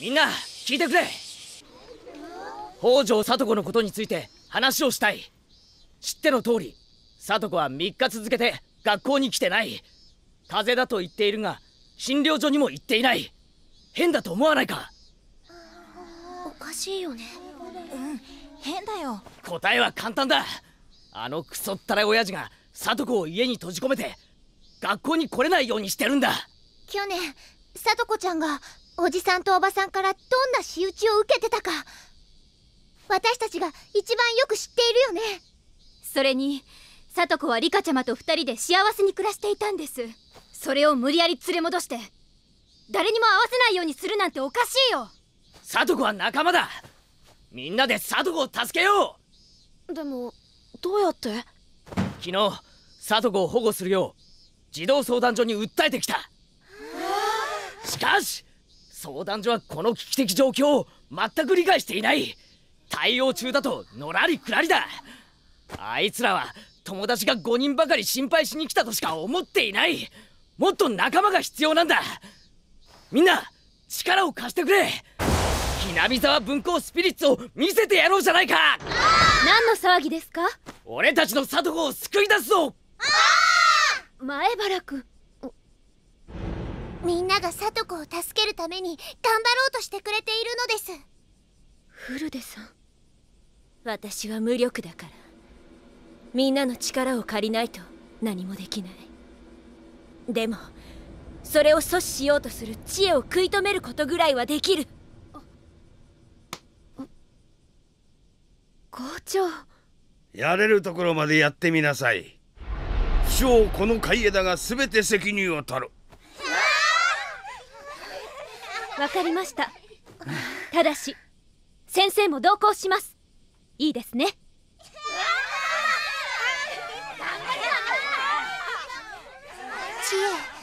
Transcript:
みんな聞いてくれ北条里子のことについて話をしたい知っての通り里子は3日続けて学校に来てない風邪だと言っているが診療所にも行っていない変だと思わないかおかしいよねうん変だよ答えは簡単だあのクソったら親父が里子を家に閉じ込めて学校に来れないようにしてるんだ去年里子ちゃんがおじさんとおばさんからどんな仕打ちを受けてたか私たちが一番よく知っているよねそれに聡子はリカちゃまと2人で幸せに暮らしていたんですそれを無理やり連れ戻して誰にも会わせないようにするなんておかしいよ聡子は仲間だみんなで聡子を助けようでもどうやって昨日聡子を保護するよう児童相談所に訴えてきたしかし相談所はこの危機的状況を全く理解していない対応中だとのらりくらりだあいつらは友達が5人ばかり心配しに来たとしか思っていないもっと仲間が必要なんだみんな力を貸してくれひなみざわ文庫スピリッツを見せてやろうじゃないか何の騒ぎですか俺たちの里子を救い出すぞ前原君みんながサトコを助けるために頑張ろうとしてくれているのですフルデさん私は無力だからみんなの力を借りないと何もできないでもそれを阻止しようとする知恵を食い止めることぐらいはできる校長やれるところまでやってみなさい不詳この海だが全て責任を取るわかりましたただし先生も同行しますいいですねチ代